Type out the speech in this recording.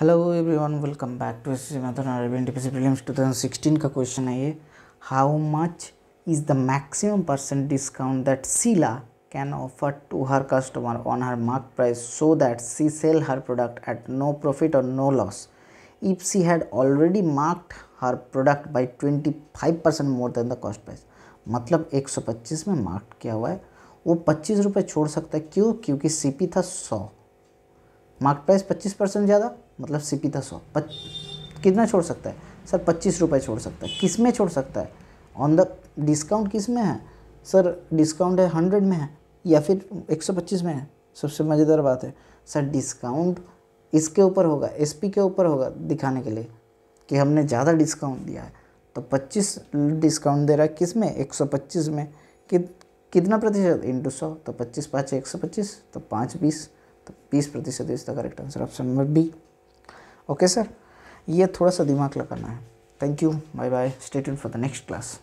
hello everyone welcome back to एस मैथन अरेबियन प्रीलिम्स 2016 का क्वेश्चन है ये how much is the maximum percent discount that Sheela can offer to her customer on her mark price so that she sell her product at no profit और no loss if she had already marked her product by twenty five percent more than the cost price मतलब एक सौ पच्चीस में marked किया हुआ है वो पच्चीस रुपये छोड़ सकता है क्यों क्योंकि सी पी था सौ मार्क प्राइस पच्चीस परसेंट ज़्यादा मतलब सीपीता सौ पच कितना छोड़ सकता है सर पच्चीस रुपये छोड़ सकता है किस में छोड़ सकता है ऑन द डिस्काउंट किस में है सर डिस्काउंट है हंड्रेड में है या फिर एक सौ पच्चीस में है सबसे मज़ेदार बात है सर डिस्काउंट इसके ऊपर होगा एसपी के ऊपर होगा दिखाने के लिए कि हमने ज़्यादा डिस्काउंट दिया है तो पच्चीस डिस्काउंट दे रहा है किस में एक सौ पच्चीस में कि, कितना प्रतिशत इंटू सौ तो पच्चीस पाँच एक सौ पच्चीस तो पाँच बीस तो बीस प्रतिशत इसका correct answer option number B okay sir ये थोड़ा सा दिमाग लगाना है thank you bye bye stay for the next class